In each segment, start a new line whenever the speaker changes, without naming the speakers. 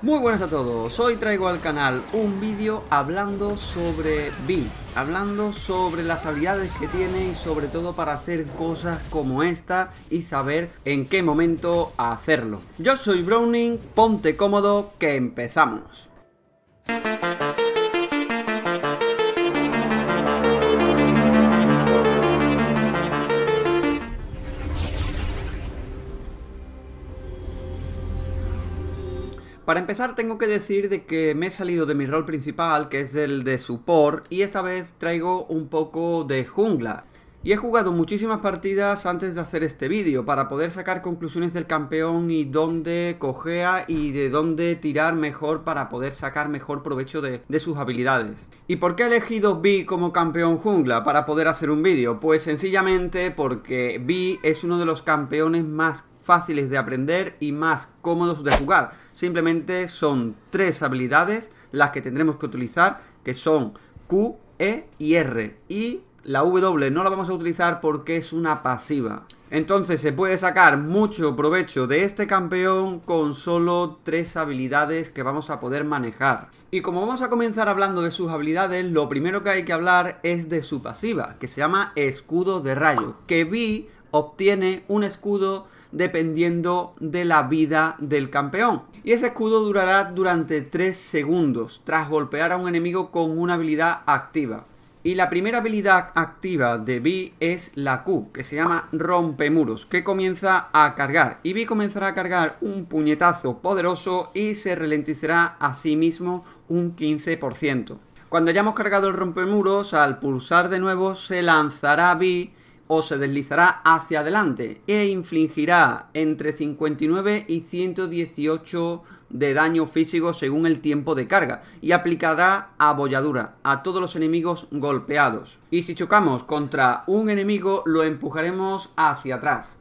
Muy buenas a todos, hoy traigo al canal un vídeo hablando sobre B, hablando sobre las habilidades que tiene y sobre todo para hacer cosas como esta y saber en qué momento hacerlo. Yo soy Browning, ponte cómodo que empezamos. Para empezar tengo que decir de que me he salido de mi rol principal, que es el de support, y esta vez traigo un poco de jungla. Y he jugado muchísimas partidas antes de hacer este vídeo para poder sacar conclusiones del campeón y dónde cojea y de dónde tirar mejor para poder sacar mejor provecho de, de sus habilidades. ¿Y por qué he elegido Vi como campeón jungla para poder hacer un vídeo? Pues sencillamente porque Vi es uno de los campeones más fáciles de aprender y más cómodos de jugar. Simplemente son tres habilidades las que tendremos que utilizar, que son Q, E y R. Y la W no la vamos a utilizar porque es una pasiva. Entonces se puede sacar mucho provecho de este campeón con solo tres habilidades que vamos a poder manejar. Y como vamos a comenzar hablando de sus habilidades, lo primero que hay que hablar es de su pasiva, que se llama Escudo de Rayo, que vi obtiene un escudo dependiendo de la vida del campeón. Y ese escudo durará durante 3 segundos tras golpear a un enemigo con una habilidad activa. Y la primera habilidad activa de Vi es la Q, que se llama Rompemuros, que comienza a cargar. Y Vi comenzará a cargar un puñetazo poderoso y se ralentizará a sí mismo un 15%. Cuando hayamos cargado el rompemuros, al pulsar de nuevo se lanzará Vi o se deslizará hacia adelante e infligirá entre 59 y 118 de daño físico según el tiempo de carga y aplicará abolladura a todos los enemigos golpeados. Y si chocamos contra un enemigo lo empujaremos hacia atrás.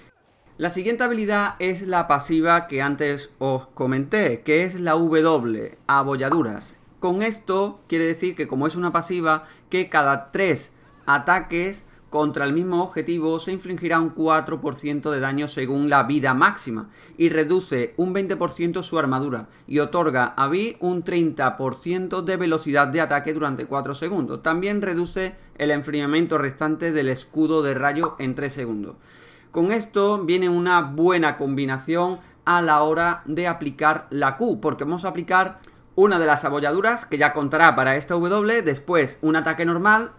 La siguiente habilidad es la pasiva que antes os comenté, que es la W, abolladuras. Con esto quiere decir que como es una pasiva, que cada 3 ataques contra el mismo objetivo se infligirá un 4% de daño según la vida máxima y reduce un 20% su armadura y otorga a Vi un 30% de velocidad de ataque durante 4 segundos. También reduce el enfriamiento restante del escudo de rayo en 3 segundos. Con esto viene una buena combinación a la hora de aplicar la Q, porque vamos a aplicar una de las abolladuras que ya contará para esta W, después un ataque normal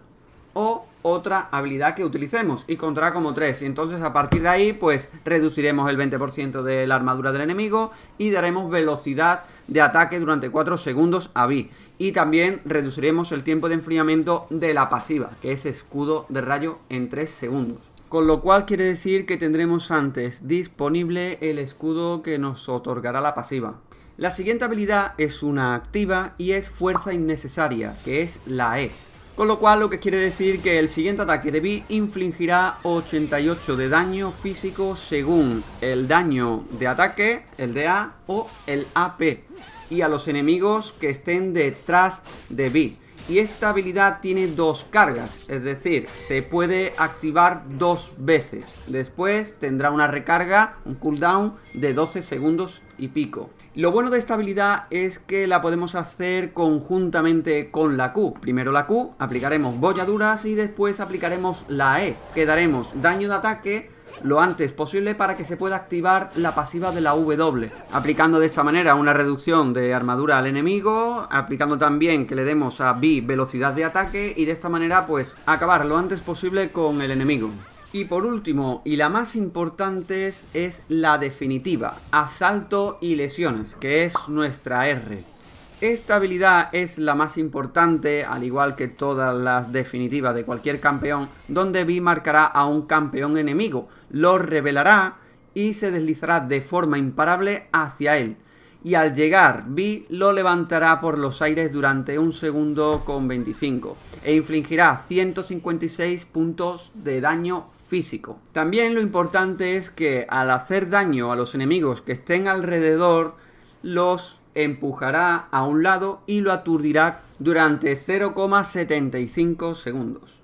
o otra habilidad que utilicemos y contará como 3 y entonces a partir de ahí pues reduciremos el 20% de la armadura del enemigo y daremos velocidad de ataque durante 4 segundos a B y también reduciremos el tiempo de enfriamiento de la pasiva que es escudo de rayo en 3 segundos con lo cual quiere decir que tendremos antes disponible el escudo que nos otorgará la pasiva la siguiente habilidad es una activa y es fuerza innecesaria que es la E con lo cual lo que quiere decir que el siguiente ataque de B infligirá 88 de daño físico según el daño de ataque, el A o el AP. Y a los enemigos que estén detrás de B. Y esta habilidad tiene dos cargas, es decir, se puede activar dos veces. Después tendrá una recarga, un cooldown de 12 segundos y pico. Lo bueno de esta habilidad es que la podemos hacer conjuntamente con la Q. Primero la Q, aplicaremos bolladuras y después aplicaremos la E, que daremos daño de ataque lo antes posible para que se pueda activar la pasiva de la W, aplicando de esta manera una reducción de armadura al enemigo, aplicando también que le demos a B velocidad de ataque y de esta manera pues acabar lo antes posible con el enemigo. Y por último, y la más importante es, la definitiva, asalto y lesiones, que es nuestra R. Esta habilidad es la más importante, al igual que todas las definitivas de cualquier campeón, donde Vi marcará a un campeón enemigo, lo revelará y se deslizará de forma imparable hacia él. Y al llegar, Vi lo levantará por los aires durante un segundo con 25 e infligirá 156 puntos de daño físico. También lo importante es que al hacer daño a los enemigos que estén alrededor, los empujará a un lado y lo aturdirá durante 0,75 segundos.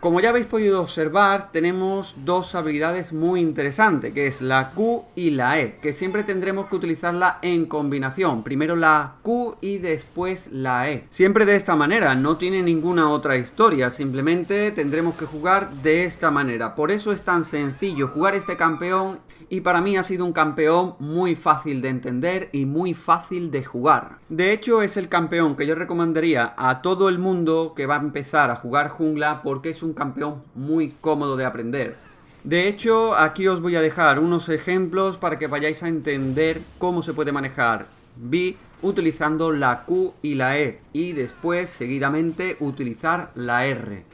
Como ya habéis podido observar, tenemos dos habilidades muy interesantes, que es la Q y la E, que siempre tendremos que utilizarla en combinación. Primero la Q y después la E. Siempre de esta manera, no tiene ninguna otra historia, simplemente tendremos que jugar de esta manera. Por eso es tan sencillo jugar este campeón y para mí ha sido un campeón muy fácil de entender y muy fácil de jugar. De hecho, es el campeón que yo recomendaría a todo el mundo que va a empezar a jugar jungla porque es un campeón muy cómodo de aprender. De hecho, aquí os voy a dejar unos ejemplos para que vayáis a entender cómo se puede manejar B utilizando la Q y la E y después seguidamente utilizar la R.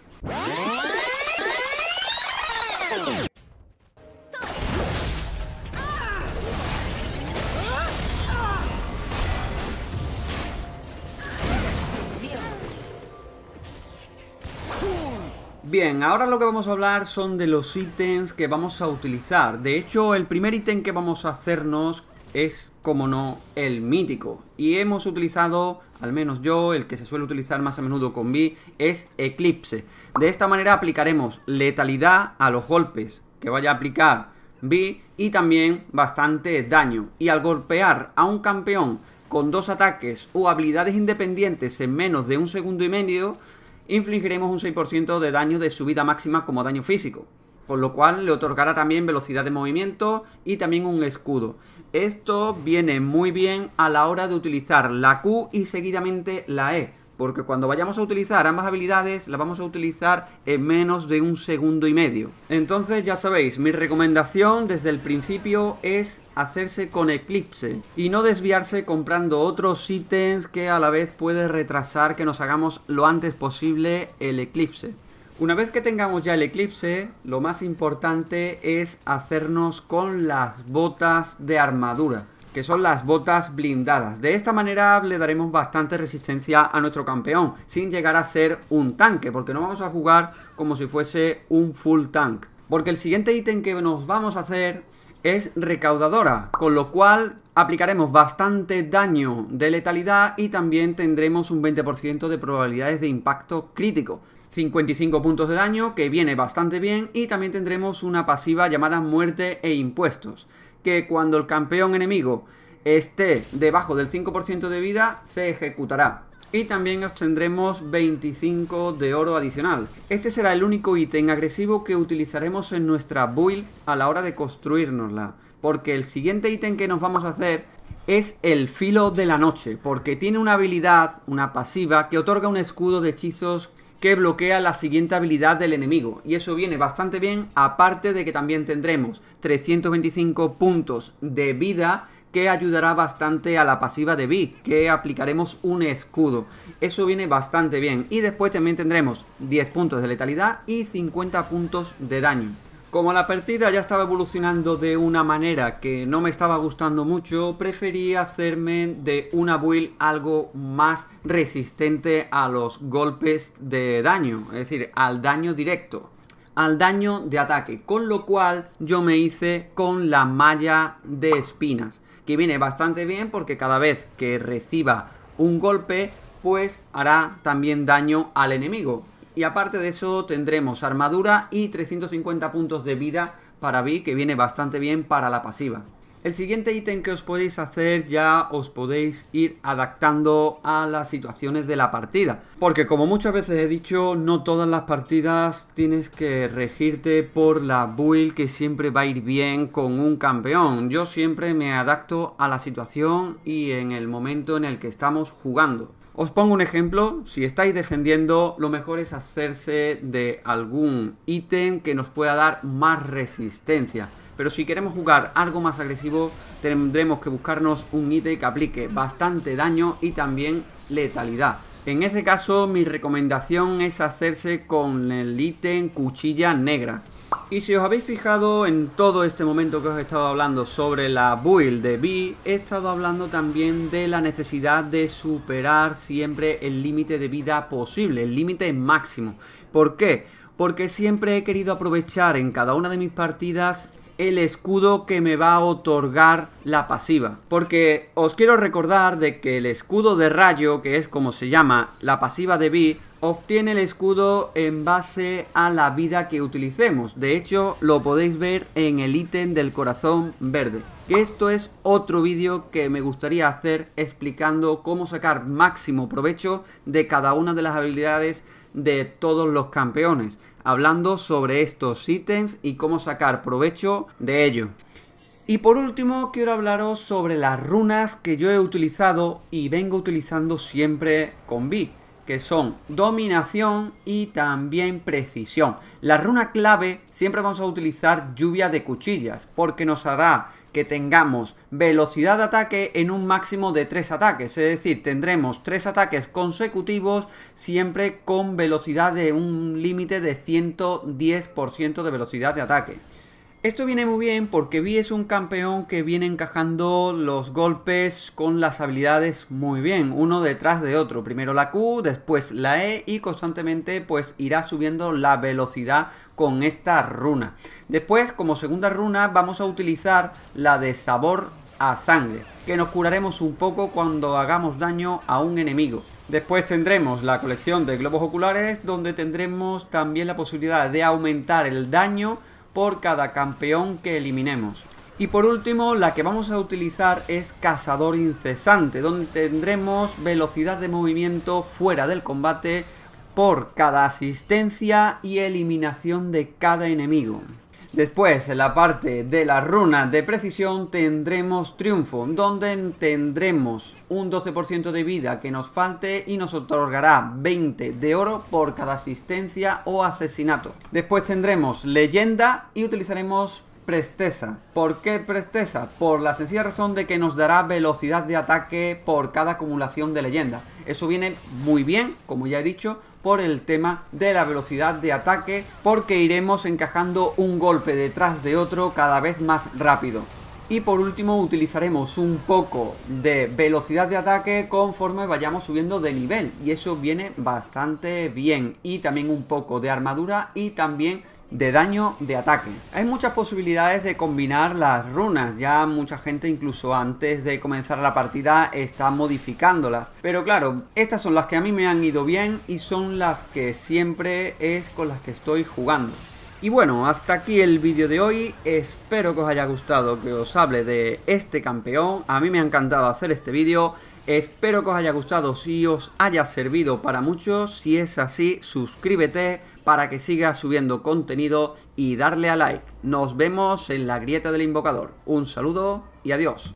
Bien, ahora lo que vamos a hablar son de los ítems que vamos a utilizar. De hecho, el primer ítem que vamos a hacernos es, como no, el mítico. Y hemos utilizado, al menos yo, el que se suele utilizar más a menudo con Vi es Eclipse. De esta manera aplicaremos letalidad a los golpes que vaya a aplicar Vi y también bastante daño. Y al golpear a un campeón con dos ataques o habilidades independientes en menos de un segundo y medio, infligiremos un 6% de daño de subida máxima como daño físico. Por lo cual le otorgará también velocidad de movimiento y también un escudo. Esto viene muy bien a la hora de utilizar la Q y seguidamente la E porque cuando vayamos a utilizar ambas habilidades las vamos a utilizar en menos de un segundo y medio. Entonces ya sabéis, mi recomendación desde el principio es hacerse con Eclipse y no desviarse comprando otros ítems que a la vez puede retrasar que nos hagamos lo antes posible el Eclipse. Una vez que tengamos ya el eclipse, lo más importante es hacernos con las botas de armadura que son las botas blindadas. De esta manera le daremos bastante resistencia a nuestro campeón, sin llegar a ser un tanque, porque no vamos a jugar como si fuese un full tank. Porque el siguiente ítem que nos vamos a hacer es recaudadora, con lo cual aplicaremos bastante daño de letalidad y también tendremos un 20% de probabilidades de impacto crítico. 55 puntos de daño, que viene bastante bien, y también tendremos una pasiva llamada muerte e impuestos que cuando el campeón enemigo esté debajo del 5% de vida, se ejecutará. Y también obtendremos 25 de oro adicional. Este será el único ítem agresivo que utilizaremos en nuestra build a la hora de construirnosla. Porque el siguiente ítem que nos vamos a hacer es el filo de la noche. Porque tiene una habilidad, una pasiva, que otorga un escudo de hechizos que bloquea la siguiente habilidad del enemigo. Y eso viene bastante bien, aparte de que también tendremos 325 puntos de vida que ayudará bastante a la pasiva de Vi, que aplicaremos un escudo. Eso viene bastante bien. Y después también tendremos 10 puntos de letalidad y 50 puntos de daño. Como la partida ya estaba evolucionando de una manera que no me estaba gustando mucho, preferí hacerme de una build algo más resistente a los golpes de daño, es decir, al daño directo al daño de ataque, con lo cual yo me hice con la malla de espinas, que viene bastante bien porque cada vez que reciba un golpe, pues hará también daño al enemigo. Y aparte de eso tendremos armadura y 350 puntos de vida para Vi, que viene bastante bien para la pasiva. El siguiente ítem que os podéis hacer ya os podéis ir adaptando a las situaciones de la partida. Porque como muchas veces he dicho, no todas las partidas tienes que regirte por la build que siempre va a ir bien con un campeón. Yo siempre me adapto a la situación y en el momento en el que estamos jugando. Os pongo un ejemplo, si estáis defendiendo, lo mejor es hacerse de algún ítem que nos pueda dar más resistencia. Pero si queremos jugar algo más agresivo, tendremos que buscarnos un ítem que aplique bastante daño y también letalidad. En ese caso, mi recomendación es hacerse con el ítem cuchilla negra. Y si os habéis fijado en todo este momento que os he estado hablando sobre la build de B, he estado hablando también de la necesidad de superar siempre el límite de vida posible, el límite máximo. ¿Por qué? Porque siempre he querido aprovechar en cada una de mis partidas el escudo que me va a otorgar la pasiva. Porque os quiero recordar de que el escudo de rayo, que es como se llama la pasiva de B, obtiene el escudo en base a la vida que utilicemos. De hecho, lo podéis ver en el ítem del corazón verde. esto es otro vídeo que me gustaría hacer explicando cómo sacar máximo provecho de cada una de las habilidades de todos los campeones. Hablando sobre estos ítems y cómo sacar provecho de ello. Y por último quiero hablaros sobre las runas que yo he utilizado y vengo utilizando siempre con Vi que son dominación y también precisión. La runa clave siempre vamos a utilizar lluvia de cuchillas porque nos hará que tengamos velocidad de ataque en un máximo de 3 ataques, es decir, tendremos 3 ataques consecutivos siempre con velocidad de un límite de 110% de velocidad de ataque. Esto viene muy bien porque Vi es un campeón que viene encajando los golpes con las habilidades muy bien, uno detrás de otro. Primero la Q, después la E y constantemente pues irá subiendo la velocidad con esta runa. Después como segunda runa vamos a utilizar la de sabor a sangre, que nos curaremos un poco cuando hagamos daño a un enemigo. Después tendremos la colección de globos oculares donde tendremos también la posibilidad de aumentar el daño por cada campeón que eliminemos. Y por último, la que vamos a utilizar es Cazador Incesante, donde tendremos velocidad de movimiento fuera del combate por cada asistencia y eliminación de cada enemigo. Después, en la parte de la runa de precisión, tendremos triunfo, donde tendremos un 12% de vida que nos falte y nos otorgará 20 de oro por cada asistencia o asesinato. Después tendremos leyenda y utilizaremos presteza. ¿Por qué presteza? Por la sencilla razón de que nos dará velocidad de ataque por cada acumulación de leyenda Eso viene muy bien, como ya he dicho, por el tema de la velocidad de ataque, porque iremos encajando un golpe detrás de otro cada vez más rápido. Y por último utilizaremos un poco de velocidad de ataque conforme vayamos subiendo de nivel. Y eso viene bastante bien. Y también un poco de armadura y también de daño de ataque. Hay muchas posibilidades de combinar las runas, ya mucha gente incluso antes de comenzar la partida está modificándolas, pero claro, estas son las que a mí me han ido bien y son las que siempre es con las que estoy jugando. Y bueno, hasta aquí el vídeo de hoy, espero que os haya gustado que os hable de este campeón, a mí me ha encantado hacer este vídeo, espero que os haya gustado, si os haya servido para muchos, si es así, suscríbete, para que siga subiendo contenido y darle a like. Nos vemos en la grieta del invocador. Un saludo y adiós.